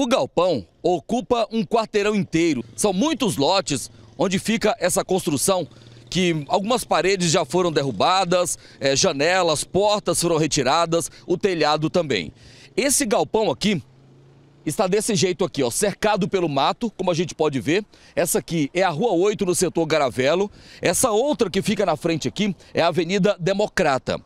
O galpão ocupa um quarteirão inteiro. São muitos lotes onde fica essa construção que algumas paredes já foram derrubadas, é, janelas, portas foram retiradas, o telhado também. Esse galpão aqui está desse jeito aqui, ó, cercado pelo mato, como a gente pode ver. Essa aqui é a Rua 8 no setor Garavelo. Essa outra que fica na frente aqui é a Avenida Democrata.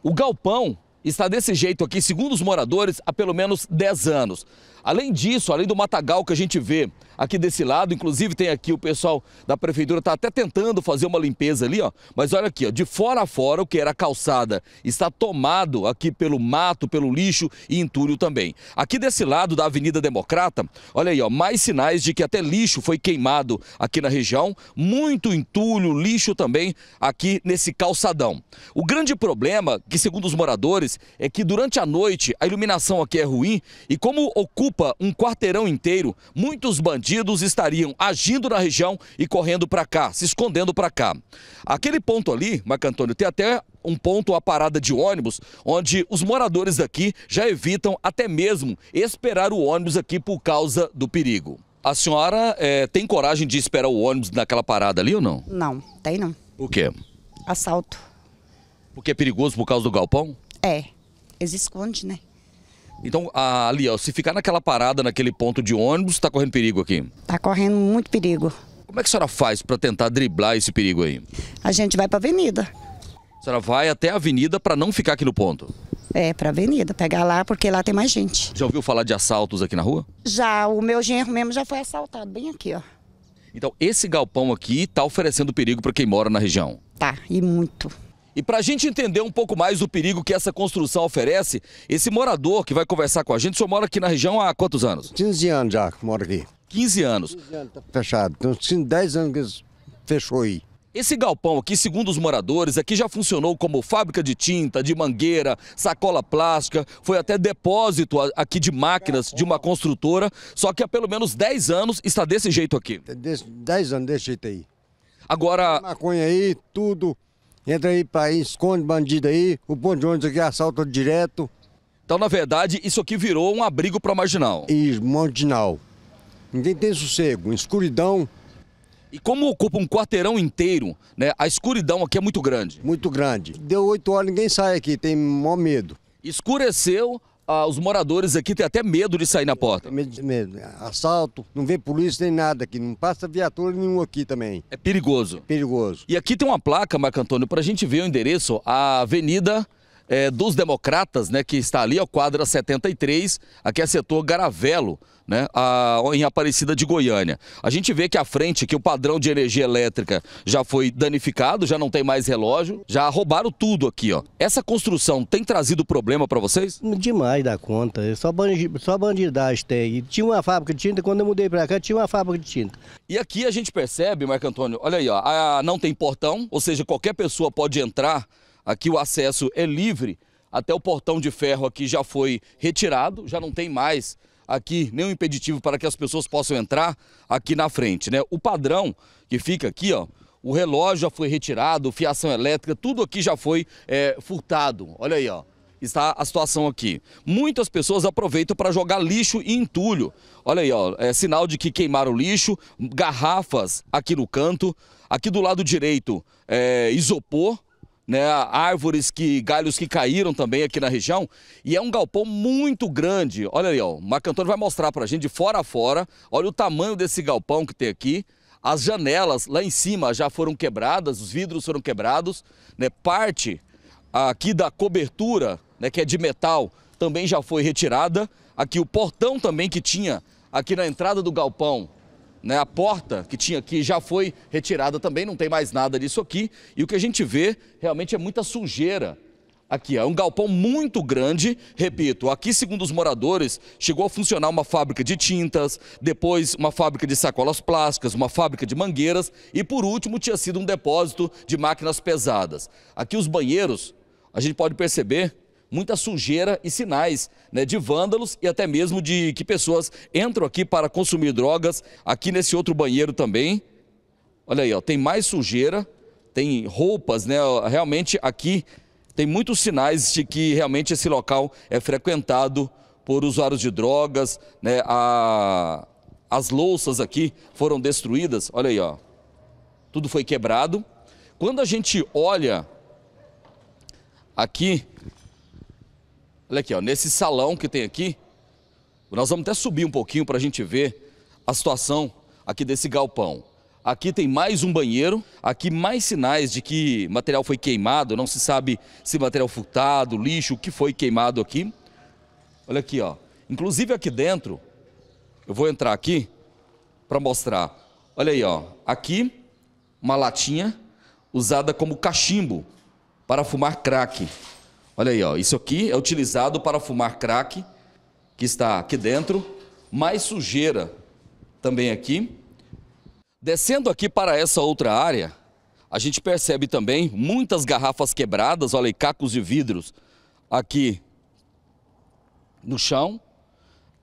O galpão está desse jeito aqui, segundo os moradores, há pelo menos 10 anos. Além disso, além do matagal que a gente vê aqui desse lado, inclusive tem aqui o pessoal da prefeitura está até tentando fazer uma limpeza ali, ó. Mas olha aqui, ó, de fora a fora o que era calçada está tomado aqui pelo mato, pelo lixo e entulho também. Aqui desse lado da Avenida Democrata, olha aí, ó, mais sinais de que até lixo foi queimado aqui na região, muito entulho, lixo também aqui nesse calçadão. O grande problema, que segundo os moradores, é que durante a noite a iluminação aqui é ruim e como ocupa ocupa um quarteirão inteiro, muitos bandidos estariam agindo na região e correndo para cá, se escondendo para cá. Aquele ponto ali, Macantônio, tem até um ponto, a parada de ônibus, onde os moradores daqui já evitam até mesmo esperar o ônibus aqui por causa do perigo. A senhora é, tem coragem de esperar o ônibus naquela parada ali ou não? Não, tem não. O quê? Assalto. Porque é perigoso por causa do galpão? É. Eles escondem, né? Então, ali, ó, se ficar naquela parada, naquele ponto de ônibus, está correndo perigo aqui? Está correndo muito perigo. Como é que a senhora faz para tentar driblar esse perigo aí? A gente vai para a avenida. A senhora vai até a avenida para não ficar aqui no ponto? É, para a avenida, pegar lá, porque lá tem mais gente. Já ouviu falar de assaltos aqui na rua? Já, o meu genro mesmo já foi assaltado, bem aqui, ó. Então, esse galpão aqui está oferecendo perigo para quem mora na região? Tá, e muito. E para a gente entender um pouco mais do perigo que essa construção oferece, esse morador que vai conversar com a gente, o senhor mora aqui na região há quantos anos? 15 anos já mora moro aqui. 15 anos. 15 anos tá fechado. Então, 10 anos que fechou aí. Esse galpão aqui, segundo os moradores, aqui já funcionou como fábrica de tinta, de mangueira, sacola plástica, foi até depósito aqui de máquinas de uma construtora, só que há pelo menos 10 anos está desse jeito aqui. 10 anos desse jeito aí. Agora... Maconha aí, tudo, entra aí para aí, esconde bandido aí, o ponto de ônibus aqui assalta direto. Então, na verdade, isso aqui virou um abrigo para marginal. Isso, marginal. Ninguém tem sossego, escuridão. E como ocupa um quarteirão inteiro, né, a escuridão aqui é muito grande. Muito grande. Deu oito horas, ninguém sai aqui, tem maior medo. Escureceu, ah, os moradores aqui têm até medo de sair na porta. medo, medo. Assalto, não vê polícia nem nada aqui, não passa viatura nenhum aqui também. É perigoso. É perigoso. E aqui tem uma placa, Marco Antônio, para a gente ver o endereço, a Avenida é, dos democratas, né, que está ali, ao quadra 73, aqui é setor Garavelo, né, a, em Aparecida de Goiânia. A gente vê que a frente, que o padrão de energia elétrica já foi danificado, já não tem mais relógio, já roubaram tudo aqui, ó. Essa construção tem trazido problema para vocês? Demais da conta, é só, bandi, só bandidagem tem. E tinha uma fábrica de tinta, quando eu mudei para cá, tinha uma fábrica de tinta. E aqui a gente percebe, Marco Antônio, olha aí, ó, a, não tem portão, ou seja, qualquer pessoa pode entrar Aqui o acesso é livre até o portão de ferro aqui já foi retirado, já não tem mais aqui nenhum impeditivo para que as pessoas possam entrar aqui na frente, né? O padrão que fica aqui, ó, o relógio já foi retirado, fiação elétrica, tudo aqui já foi é, furtado. Olha aí, ó. Está a situação aqui. Muitas pessoas aproveitam para jogar lixo e entulho. Olha aí, ó, é sinal de que queimaram lixo, garrafas aqui no canto, aqui do lado direito é, isopor, né, árvores que galhos que caíram também aqui na região. E é um galpão muito grande. Olha ali, ó, o Marco Antônio vai mostrar para a gente de fora a fora. Olha o tamanho desse galpão que tem aqui. As janelas lá em cima já foram quebradas, os vidros foram quebrados. Né, parte aqui da cobertura, né, que é de metal, também já foi retirada. Aqui o portão também que tinha aqui na entrada do galpão né, a porta que tinha aqui já foi retirada também, não tem mais nada disso aqui. E o que a gente vê realmente é muita sujeira. Aqui, é um galpão muito grande, repito, aqui segundo os moradores, chegou a funcionar uma fábrica de tintas, depois uma fábrica de sacolas plásticas, uma fábrica de mangueiras e por último tinha sido um depósito de máquinas pesadas. Aqui os banheiros, a gente pode perceber muita sujeira e sinais né, de vândalos e até mesmo de que pessoas entram aqui para consumir drogas, aqui nesse outro banheiro também. Olha aí, ó, tem mais sujeira, tem roupas, né? Realmente aqui tem muitos sinais de que realmente esse local é frequentado por usuários de drogas, né? A... As louças aqui foram destruídas, olha aí, ó. Tudo foi quebrado. Quando a gente olha aqui Olha aqui, ó, nesse salão que tem aqui, nós vamos até subir um pouquinho para a gente ver a situação aqui desse galpão. Aqui tem mais um banheiro, aqui mais sinais de que material foi queimado, não se sabe se material furtado, lixo, o que foi queimado aqui. Olha aqui, ó. Inclusive aqui dentro, eu vou entrar aqui para mostrar. Olha aí, ó. Aqui uma latinha usada como cachimbo para fumar crack. Olha aí, ó, isso aqui é utilizado para fumar crack, que está aqui dentro, mais sujeira também aqui. Descendo aqui para essa outra área, a gente percebe também muitas garrafas quebradas, olha aí, cacos de vidros aqui no chão.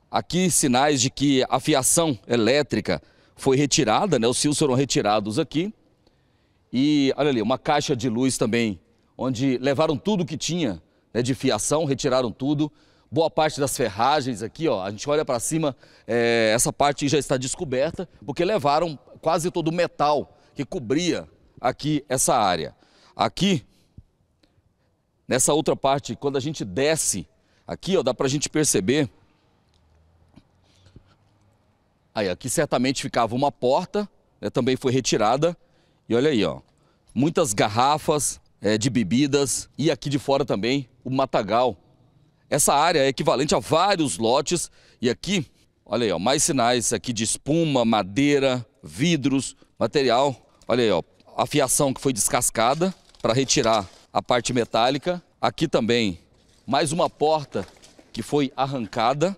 Aqui sinais de que a fiação elétrica foi retirada, né? Os fios foram retirados aqui. E olha ali, uma caixa de luz também onde levaram tudo que tinha né, de fiação, retiraram tudo. Boa parte das ferragens aqui, ó, a gente olha para cima, é, essa parte já está descoberta, porque levaram quase todo o metal que cobria aqui essa área. Aqui, nessa outra parte, quando a gente desce, aqui ó, dá para a gente perceber Aí, aqui certamente ficava uma porta, né, também foi retirada. E olha aí, ó, muitas garrafas, é, de bebidas e aqui de fora também o matagal. Essa área é equivalente a vários lotes e aqui, olha aí, ó, mais sinais aqui de espuma, madeira, vidros, material. Olha aí, ó, a fiação que foi descascada para retirar a parte metálica. Aqui também mais uma porta que foi arrancada.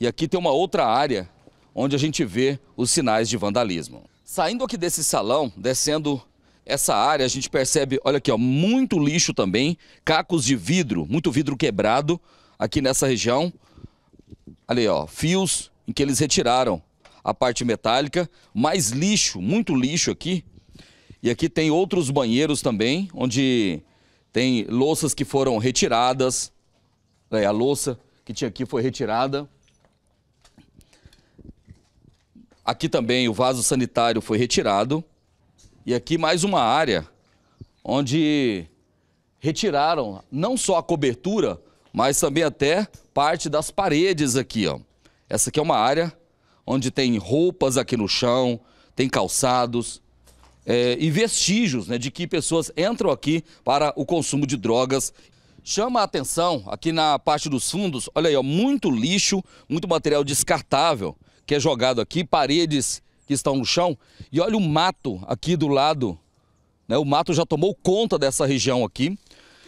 E aqui tem uma outra área onde a gente vê os sinais de vandalismo. Saindo aqui desse salão, descendo essa área a gente percebe, olha aqui, ó, muito lixo também, cacos de vidro, muito vidro quebrado aqui nessa região. Ali, ó, fios em que eles retiraram a parte metálica, mais lixo, muito lixo aqui. E aqui tem outros banheiros também, onde tem louças que foram retiradas. aí a louça que tinha aqui foi retirada. Aqui também o vaso sanitário foi retirado. E aqui mais uma área onde retiraram não só a cobertura, mas também até parte das paredes aqui, ó. Essa aqui é uma área onde tem roupas aqui no chão, tem calçados é, e vestígios né, de que pessoas entram aqui para o consumo de drogas. Chama a atenção aqui na parte dos fundos, olha aí, ó, muito lixo, muito material descartável que é jogado aqui, paredes que estão no chão. E olha o mato aqui do lado. Né? O mato já tomou conta dessa região aqui.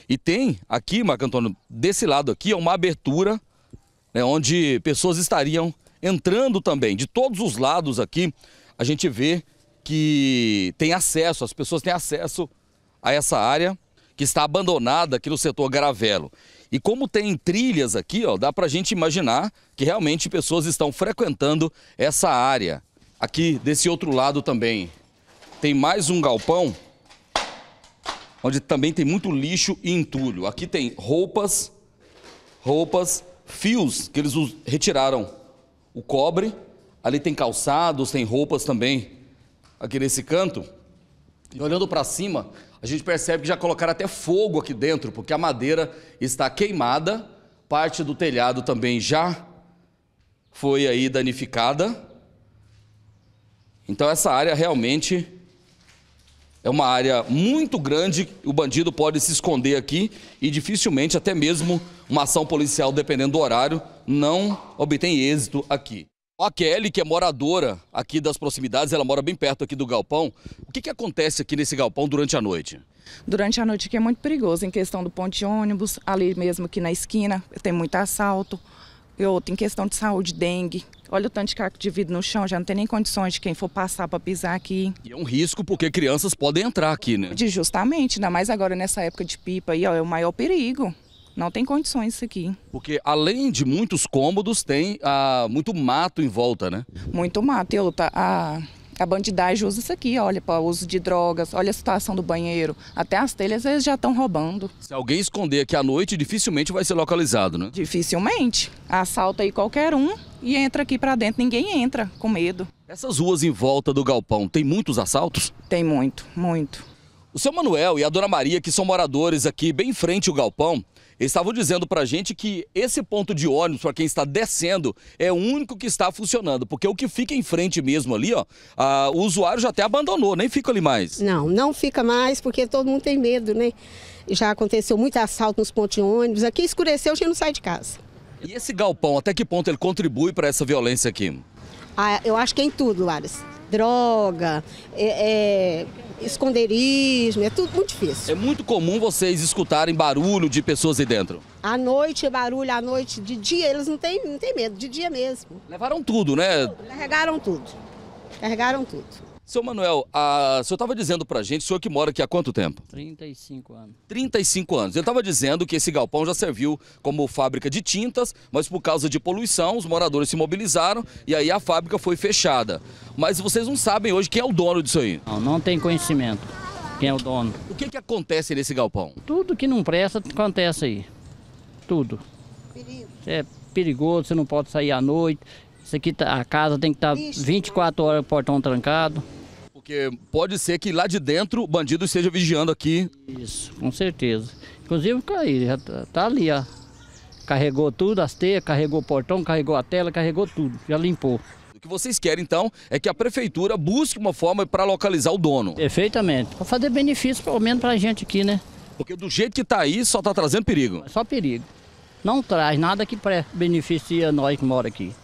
E tem aqui, Marco Antônio, desse lado aqui é uma abertura né, onde pessoas estariam entrando também. De todos os lados aqui, a gente vê que tem acesso, as pessoas têm acesso a essa área que está abandonada aqui no setor Garavelo. E como tem trilhas aqui, ó, dá para a gente imaginar que realmente pessoas estão frequentando essa área. Aqui desse outro lado também tem mais um galpão onde também tem muito lixo e entulho. Aqui tem roupas, roupas, fios que eles retiraram. O cobre, ali tem calçados, tem roupas também aqui nesse canto. E olhando para cima, a gente percebe que já colocaram até fogo aqui dentro, porque a madeira está queimada, parte do telhado também já foi aí danificada. Então essa área realmente é uma área muito grande, o bandido pode se esconder aqui e dificilmente até mesmo uma ação policial, dependendo do horário, não obtém êxito aqui. A Kelly, que é moradora aqui das proximidades, ela mora bem perto aqui do galpão. O que, que acontece aqui nesse galpão durante a noite? Durante a noite aqui é muito perigoso, em questão do ponto de ônibus, ali mesmo aqui na esquina, tem muito assalto, e outro em questão de saúde, dengue, Olha o tanto de caco de vidro no chão, já não tem nem condições de quem for passar para pisar aqui. E é um risco porque crianças podem entrar aqui, né? De justamente, ainda mais agora nessa época de pipa aí, ó, é o maior perigo. Não tem condições isso aqui. Porque além de muitos cômodos, tem ah, muito mato em volta, né? Muito mato. E outra, tá, a, a bandidagem usa isso aqui, olha, para uso de drogas, olha a situação do banheiro. Até as telhas eles já estão roubando. Se alguém esconder aqui à noite, dificilmente vai ser localizado, né? Dificilmente. Assalta aí qualquer um, e entra aqui para dentro. Ninguém entra com medo. Essas ruas em volta do galpão, tem muitos assaltos? Tem muito, muito. O seu Manuel e a dona Maria, que são moradores aqui bem em frente ao galpão, estavam dizendo para a gente que esse ponto de ônibus, para quem está descendo, é o único que está funcionando, porque o que fica em frente mesmo ali, ó, a, o usuário já até abandonou, nem fica ali mais. Não, não fica mais, porque todo mundo tem medo, né? Já aconteceu muito assalto nos pontos de ônibus, aqui escureceu, a gente não sai de casa. E esse galpão, até que ponto ele contribui para essa violência aqui? Ah, eu acho que é em tudo, Lares. Droga, é, é, esconderijo, é tudo muito difícil. É muito comum vocês escutarem barulho de pessoas aí dentro? À noite, é barulho, à noite, de dia, eles não têm, não têm medo, de dia mesmo. Levaram tudo, né? Tudo, carregaram tudo, carregaram tudo. Seu Manuel, a, o senhor estava dizendo para gente, o senhor que mora aqui há quanto tempo? 35 anos. 35 anos. Ele estava dizendo que esse galpão já serviu como fábrica de tintas, mas por causa de poluição, os moradores se mobilizaram e aí a fábrica foi fechada. Mas vocês não sabem hoje quem é o dono disso aí? Não, não tem conhecimento quem é o dono. O que, que acontece nesse galpão? Tudo que não presta acontece aí. Tudo. Perigo. É perigoso, você não pode sair à noite. Isso aqui, tá, a casa tem que estar tá 24 horas, o portão trancado. Porque pode ser que lá de dentro o bandido esteja vigiando aqui. Isso, com certeza. Inclusive, tá aí, já tá, tá ali, ó. Carregou tudo, as teias, carregou o portão, carregou a tela, carregou tudo, já limpou. O que vocês querem, então, é que a prefeitura busque uma forma para localizar o dono. Perfeitamente, para fazer benefício, pelo menos, para a gente aqui, né? Porque do jeito que está aí, só está trazendo perigo. Só perigo. Não traz nada que beneficie a nós que mora aqui.